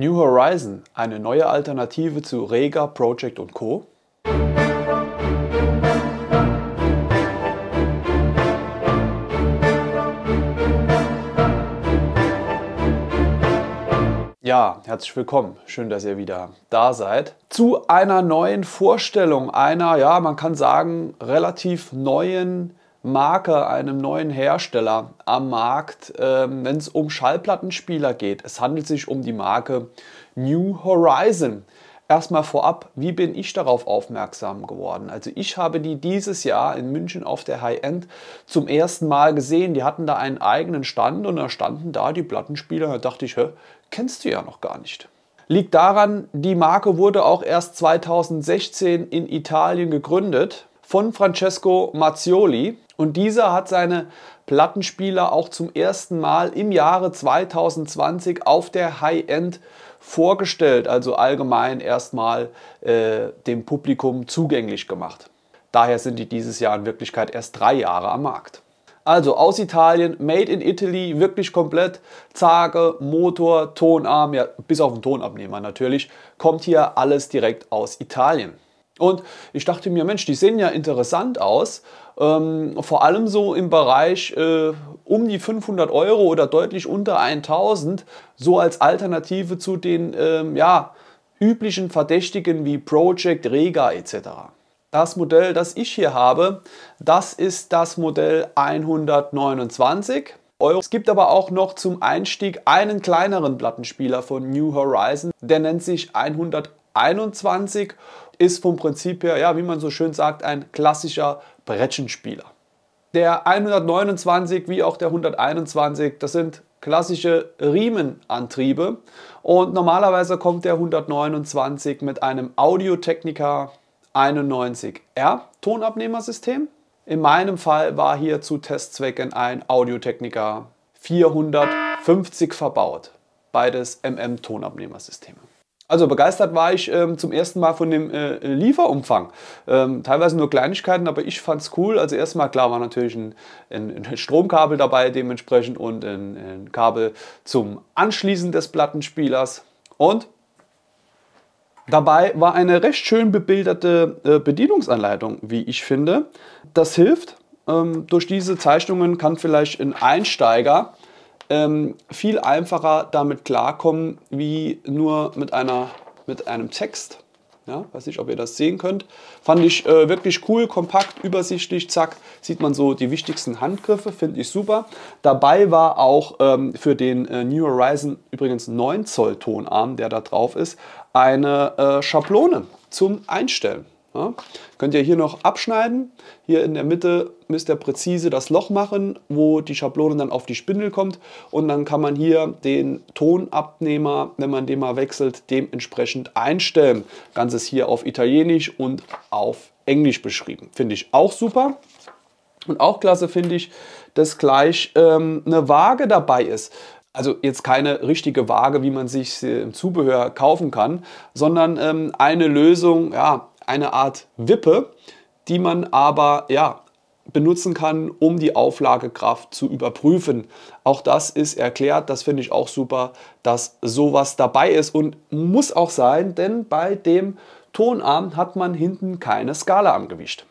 New Horizon, eine neue Alternative zu Rega, Project und Co. Ja, herzlich willkommen. Schön, dass ihr wieder da seid. Zu einer neuen Vorstellung, einer, ja, man kann sagen, relativ neuen Marke, einem neuen Hersteller am Markt, ähm, wenn es um Schallplattenspieler geht. Es handelt sich um die Marke New Horizon. Erstmal vorab, wie bin ich darauf aufmerksam geworden? Also ich habe die dieses Jahr in München auf der High-End zum ersten Mal gesehen. Die hatten da einen eigenen Stand und da standen da die Plattenspieler. Da dachte ich, hä, kennst du ja noch gar nicht. Liegt daran, die Marke wurde auch erst 2016 in Italien gegründet von Francesco Mazzioli. Und dieser hat seine Plattenspieler auch zum ersten Mal im Jahre 2020 auf der High-End vorgestellt, also allgemein erstmal äh, dem Publikum zugänglich gemacht. Daher sind die dieses Jahr in Wirklichkeit erst drei Jahre am Markt. Also aus Italien, made in Italy, wirklich komplett. Zage, Motor, Tonarm, ja, bis auf den Tonabnehmer natürlich, kommt hier alles direkt aus Italien. Und ich dachte mir, Mensch, die sehen ja interessant aus. Ähm, vor allem so im Bereich äh, um die 500 Euro oder deutlich unter 1000, so als Alternative zu den ähm, ja, üblichen Verdächtigen wie Project, Rega etc. Das Modell, das ich hier habe, das ist das Modell 129 Euro. Es gibt aber auch noch zum Einstieg einen kleineren Plattenspieler von New Horizon, der nennt sich 100 21 ist vom Prinzip her, ja, wie man so schön sagt, ein klassischer Brettchenspieler. Der 129 wie auch der 121, das sind klassische Riemenantriebe und normalerweise kommt der 129 mit einem Audio-Technica 91R Tonabnehmersystem. In meinem Fall war hier zu Testzwecken ein Audio-Technica 450 verbaut, beides MM-Tonabnehmersysteme. Also begeistert war ich ähm, zum ersten Mal von dem äh, Lieferumfang. Ähm, teilweise nur Kleinigkeiten, aber ich fand es cool. Also erstmal, klar, war natürlich ein, ein, ein Stromkabel dabei dementsprechend und ein, ein Kabel zum Anschließen des Plattenspielers. Und Dabei war eine recht schön bebilderte äh, Bedienungsanleitung, wie ich finde. Das hilft. Ähm, durch diese Zeichnungen kann vielleicht ein Einsteiger ähm, viel einfacher damit klarkommen, wie nur mit, einer, mit einem Text. Ja, weiß nicht, ob ihr das sehen könnt. Fand ich äh, wirklich cool, kompakt, übersichtlich, zack, sieht man so die wichtigsten Handgriffe, finde ich super. Dabei war auch ähm, für den äh, New Horizon übrigens 9 Zoll Tonarm, der da drauf ist, eine äh, Schablone zum Einstellen. Ja, könnt ihr hier noch abschneiden. Hier in der Mitte müsst ihr präzise das Loch machen, wo die Schablone dann auf die Spindel kommt. Und dann kann man hier den Tonabnehmer, wenn man den mal wechselt, dementsprechend einstellen. Ganzes hier auf Italienisch und auf Englisch beschrieben. Finde ich auch super. Und auch klasse finde ich, dass gleich ähm, eine Waage dabei ist. Also jetzt keine richtige Waage, wie man sich äh, im Zubehör kaufen kann, sondern ähm, eine Lösung, ja, eine Art Wippe, die man aber ja, benutzen kann, um die Auflagekraft zu überprüfen. Auch das ist erklärt, das finde ich auch super, dass sowas dabei ist und muss auch sein, denn bei dem Tonarm hat man hinten keine Skala am Gewicht.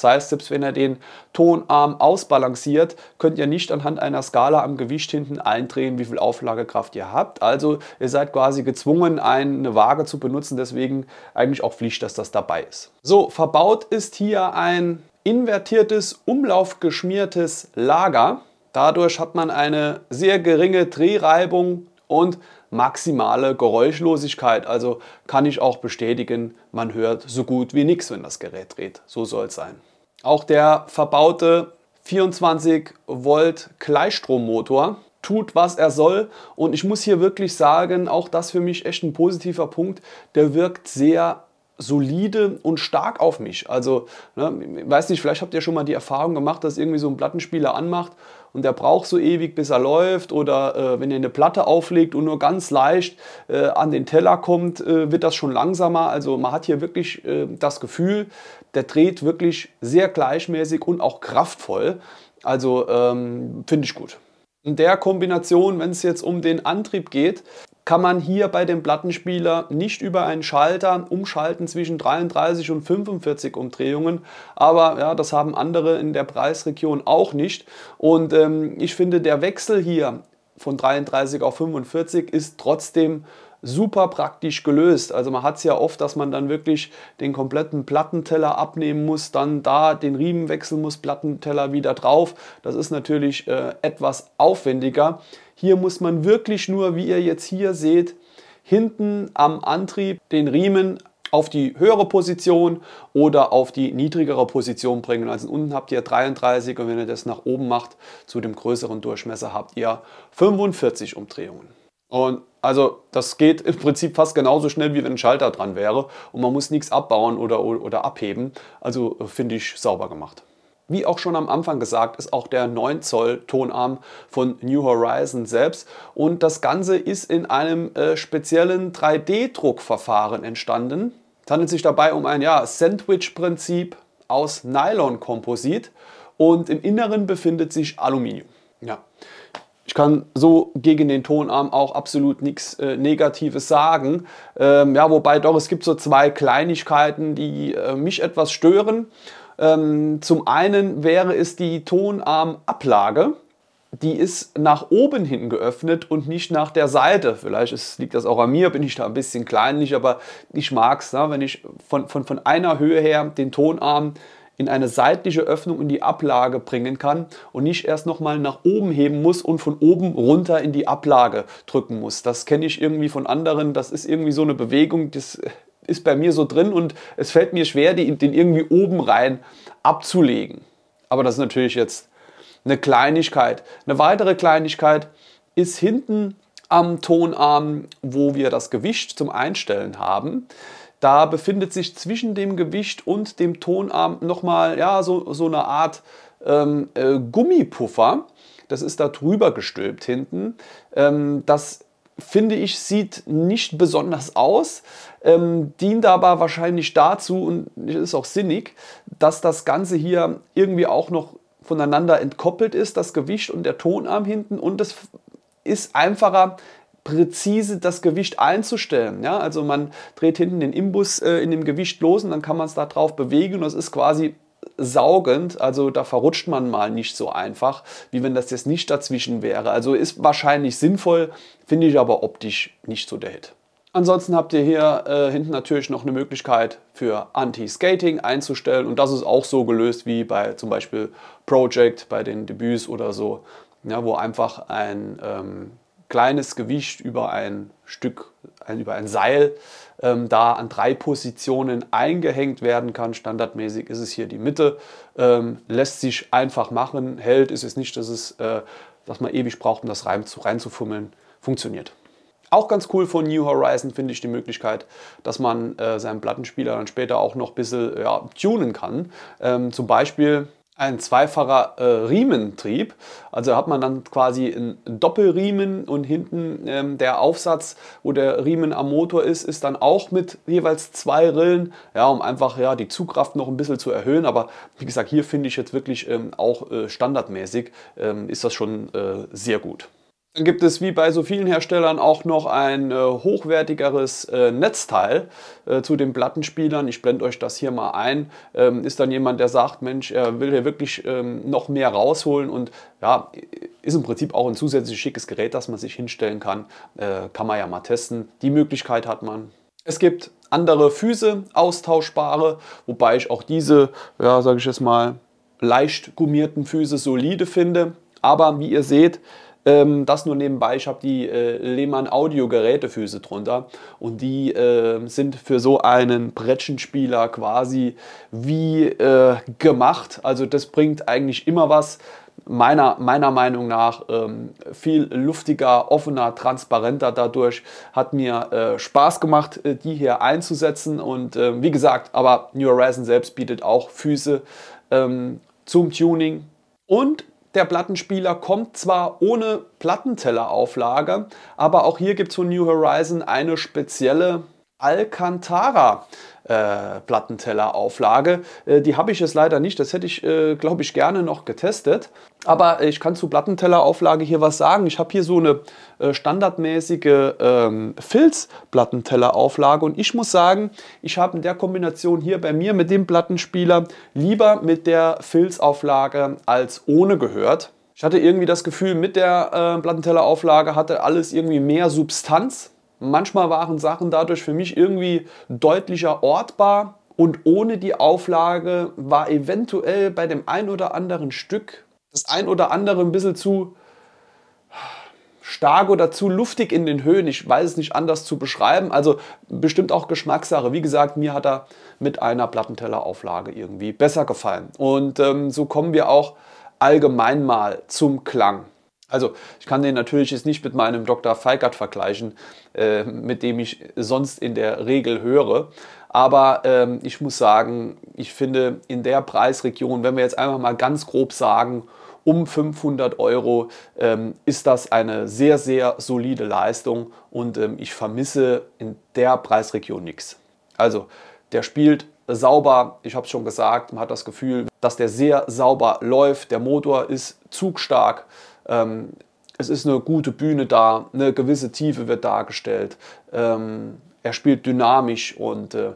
Das heißt, selbst wenn ihr den Tonarm ausbalanciert, könnt ihr nicht anhand einer Skala am Gewicht hinten eindrehen, wie viel Auflagekraft ihr habt. Also ihr seid quasi gezwungen, eine Waage zu benutzen, deswegen eigentlich auch Pflicht, dass das dabei ist. So, verbaut ist hier ein invertiertes, umlaufgeschmiertes Lager. Dadurch hat man eine sehr geringe Drehreibung und maximale Geräuschlosigkeit. Also kann ich auch bestätigen, man hört so gut wie nichts, wenn das Gerät dreht. So soll es sein. Auch der verbaute 24 Volt Gleichstrommotor tut, was er soll. Und ich muss hier wirklich sagen, auch das für mich echt ein positiver Punkt, der wirkt sehr solide und stark auf mich. Also, ne, weiß nicht, vielleicht habt ihr schon mal die Erfahrung gemacht, dass irgendwie so ein Plattenspieler anmacht und der braucht so ewig, bis er läuft. Oder äh, wenn ihr eine Platte auflegt und nur ganz leicht äh, an den Teller kommt, äh, wird das schon langsamer. Also man hat hier wirklich äh, das Gefühl, der dreht wirklich sehr gleichmäßig und auch kraftvoll. Also ähm, finde ich gut. In der Kombination, wenn es jetzt um den Antrieb geht, kann man hier bei dem Plattenspieler nicht über einen Schalter umschalten zwischen 33 und 45 Umdrehungen. Aber ja, das haben andere in der Preisregion auch nicht. Und ähm, ich finde, der Wechsel hier von 33 auf 45 ist trotzdem super praktisch gelöst. Also man hat es ja oft, dass man dann wirklich den kompletten Plattenteller abnehmen muss, dann da den Riemen wechseln muss, Plattenteller wieder drauf. Das ist natürlich äh, etwas aufwendiger. Hier muss man wirklich nur, wie ihr jetzt hier seht, hinten am Antrieb den Riemen auf die höhere Position oder auf die niedrigere Position bringen. Also unten habt ihr 33 und wenn ihr das nach oben macht, zu dem größeren Durchmesser habt ihr 45 Umdrehungen. Und also das geht im Prinzip fast genauso schnell, wie wenn ein Schalter dran wäre und man muss nichts abbauen oder, oder abheben. Also finde ich sauber gemacht. Wie auch schon am Anfang gesagt, ist auch der 9 Zoll Tonarm von New Horizon selbst und das Ganze ist in einem äh, speziellen 3D-Druckverfahren entstanden. Es handelt sich dabei um ein ja, Sandwich-Prinzip aus Nylon-Komposit und im Inneren befindet sich Aluminium. Ja. Ich kann so gegen den Tonarm auch absolut nichts äh, Negatives sagen. Ähm, ja, wobei doch, es gibt so zwei Kleinigkeiten, die äh, mich etwas stören. Ähm, zum einen wäre es die Tonarmablage die ist nach oben hin geöffnet und nicht nach der Seite. Vielleicht ist, liegt das auch an mir, bin ich da ein bisschen kleinlich, aber ich mag es, ne? wenn ich von, von, von einer Höhe her den Tonarm in eine seitliche Öffnung in die Ablage bringen kann und nicht erst nochmal nach oben heben muss und von oben runter in die Ablage drücken muss. Das kenne ich irgendwie von anderen. Das ist irgendwie so eine Bewegung, das ist bei mir so drin und es fällt mir schwer, die, den irgendwie oben rein abzulegen. Aber das ist natürlich jetzt eine Kleinigkeit. Eine weitere Kleinigkeit ist hinten am Tonarm, wo wir das Gewicht zum Einstellen haben. Da befindet sich zwischen dem Gewicht und dem Tonarm nochmal ja, so, so eine Art ähm, äh, Gummipuffer. Das ist da drüber gestülpt hinten. Ähm, das finde ich, sieht nicht besonders aus, ähm, dient aber wahrscheinlich dazu und ist auch sinnig, dass das Ganze hier irgendwie auch noch voneinander entkoppelt ist, das Gewicht und der Tonarm hinten und es ist einfacher präzise das Gewicht einzustellen. Ja? Also man dreht hinten den Imbus äh, in dem Gewicht los und dann kann man es da drauf bewegen und das ist quasi saugend, also da verrutscht man mal nicht so einfach, wie wenn das jetzt nicht dazwischen wäre. Also ist wahrscheinlich sinnvoll, finde ich aber optisch nicht so der Hit. Ansonsten habt ihr hier äh, hinten natürlich noch eine Möglichkeit für Anti-Skating einzustellen und das ist auch so gelöst wie bei zum Beispiel Project, bei den Debüts oder so, ja, wo einfach ein ähm, kleines Gewicht über ein Stück, über ein Seil, ähm, da an drei Positionen eingehängt werden kann. Standardmäßig ist es hier die Mitte, ähm, lässt sich einfach machen, hält, ist es nicht, dass, es, äh, dass man ewig braucht, um das rein, zu, reinzufummeln, funktioniert. Auch ganz cool von New Horizon finde ich die Möglichkeit, dass man äh, seinen Plattenspieler dann später auch noch ein bisschen ja, tunen kann. Ähm, zum Beispiel ein zweifacher äh, Riementrieb. Also hat man dann quasi einen Doppelriemen und hinten ähm, der Aufsatz, wo der Riemen am Motor ist, ist dann auch mit jeweils zwei Rillen, ja, um einfach ja, die Zugkraft noch ein bisschen zu erhöhen. Aber wie gesagt, hier finde ich jetzt wirklich ähm, auch äh, standardmäßig ähm, ist das schon äh, sehr gut. Dann gibt es wie bei so vielen Herstellern auch noch ein äh, hochwertigeres äh, Netzteil äh, zu den Plattenspielern. Ich blende euch das hier mal ein. Ähm, ist dann jemand, der sagt, Mensch, er will hier wirklich ähm, noch mehr rausholen und ja, ist im Prinzip auch ein zusätzlich schickes Gerät, das man sich hinstellen kann. Äh, kann man ja mal testen. Die Möglichkeit hat man. Es gibt andere Füße, austauschbare, wobei ich auch diese, ja, sage ich jetzt mal, leicht gummierten Füße solide finde. Aber wie ihr seht, ähm, das nur nebenbei, ich habe die äh, Lehmann Audio Gerätefüße drunter und die äh, sind für so einen Brettchenspieler quasi wie äh, gemacht. Also das bringt eigentlich immer was. Meiner, meiner Meinung nach ähm, viel luftiger, offener, transparenter dadurch. Hat mir äh, Spaß gemacht, äh, die hier einzusetzen. Und ähm, wie gesagt, aber New Horizon selbst bietet auch Füße ähm, zum Tuning und der Plattenspieler kommt zwar ohne Plattentellerauflage, aber auch hier gibt es von New Horizon eine spezielle Alcantara äh, Plattentellerauflage. Äh, die habe ich jetzt leider nicht. Das hätte ich, äh, glaube ich, gerne noch getestet. Aber ich kann zu Plattentellerauflage hier was sagen. Ich habe hier so eine äh, standardmäßige ähm, Filz-Plattentellerauflage und ich muss sagen, ich habe in der Kombination hier bei mir mit dem Plattenspieler lieber mit der Filzauflage als ohne gehört. Ich hatte irgendwie das Gefühl, mit der äh, Plattentellerauflage hatte alles irgendwie mehr Substanz Manchmal waren Sachen dadurch für mich irgendwie deutlicher ortbar und ohne die Auflage war eventuell bei dem ein oder anderen Stück das ein oder andere ein bisschen zu stark oder zu luftig in den Höhen. Ich weiß es nicht anders zu beschreiben. Also bestimmt auch Geschmackssache. Wie gesagt, mir hat er mit einer Plattentellerauflage irgendwie besser gefallen. Und ähm, so kommen wir auch allgemein mal zum Klang. Also ich kann den natürlich jetzt nicht mit meinem Dr. Feigert vergleichen, äh, mit dem ich sonst in der Regel höre. Aber ähm, ich muss sagen, ich finde in der Preisregion, wenn wir jetzt einfach mal ganz grob sagen, um 500 Euro ähm, ist das eine sehr, sehr solide Leistung und ähm, ich vermisse in der Preisregion nichts. Also der spielt sauber, ich habe es schon gesagt, man hat das Gefühl, dass der sehr sauber läuft, der Motor ist zugstark ähm, es ist eine gute Bühne da, eine gewisse Tiefe wird dargestellt. Ähm, er spielt dynamisch und äh,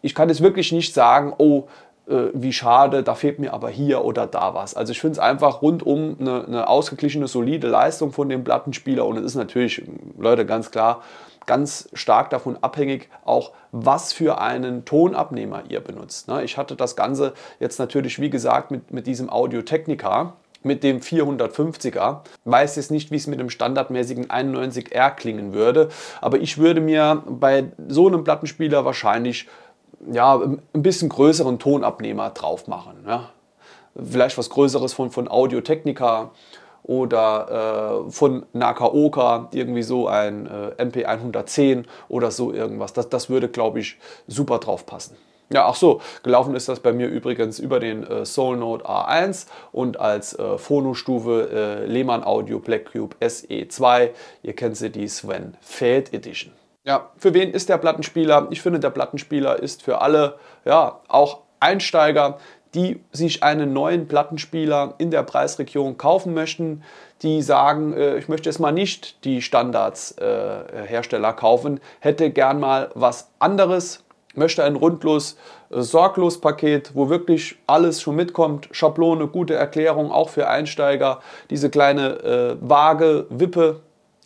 ich kann jetzt wirklich nicht sagen, oh, äh, wie schade, da fehlt mir aber hier oder da was. Also ich finde es einfach rundum eine, eine ausgeglichene, solide Leistung von dem Plattenspieler und es ist natürlich, Leute, ganz klar, ganz stark davon abhängig, auch was für einen Tonabnehmer ihr benutzt. Ne? Ich hatte das Ganze jetzt natürlich, wie gesagt, mit, mit diesem Audio Technica mit dem 450er. Weiß jetzt nicht, wie es mit dem standardmäßigen 91R klingen würde, aber ich würde mir bei so einem Plattenspieler wahrscheinlich ja, ein bisschen größeren Tonabnehmer drauf machen. Ja. Vielleicht was Größeres von, von Audio Technica oder äh, von Nakaoka irgendwie so ein äh, MP110 oder so irgendwas. Das, das würde, glaube ich, super drauf passen. Ja, ach so, gelaufen ist das bei mir übrigens über den äh, Soulnote A1 und als äh, Phono-Stufe äh, Lehmann Audio Black Cube SE2. Ihr kennt sie, die Sven Feld Edition. Ja, für wen ist der Plattenspieler? Ich finde, der Plattenspieler ist für alle, ja, auch Einsteiger, die sich einen neuen Plattenspieler in der Preisregion kaufen möchten, die sagen, äh, ich möchte jetzt mal nicht die Standards-Hersteller äh, kaufen, hätte gern mal was anderes möchte ein rundlos, äh, sorglos Paket, wo wirklich alles schon mitkommt, Schablone, gute Erklärung, auch für Einsteiger, diese kleine äh, Waage, Wippe,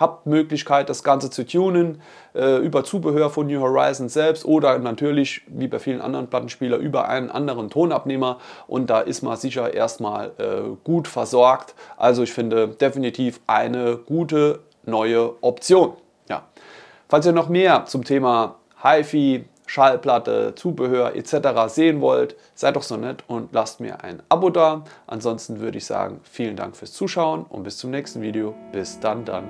habt Möglichkeit, das Ganze zu tunen äh, über Zubehör von New Horizons selbst oder natürlich, wie bei vielen anderen Plattenspielern, über einen anderen Tonabnehmer und da ist man sicher erstmal äh, gut versorgt. Also ich finde definitiv eine gute neue Option. Ja. Falls ihr noch mehr zum Thema HiFi, Schallplatte, Zubehör etc. sehen wollt, seid doch so nett und lasst mir ein Abo da. Ansonsten würde ich sagen, vielen Dank fürs Zuschauen und bis zum nächsten Video. Bis dann, dann.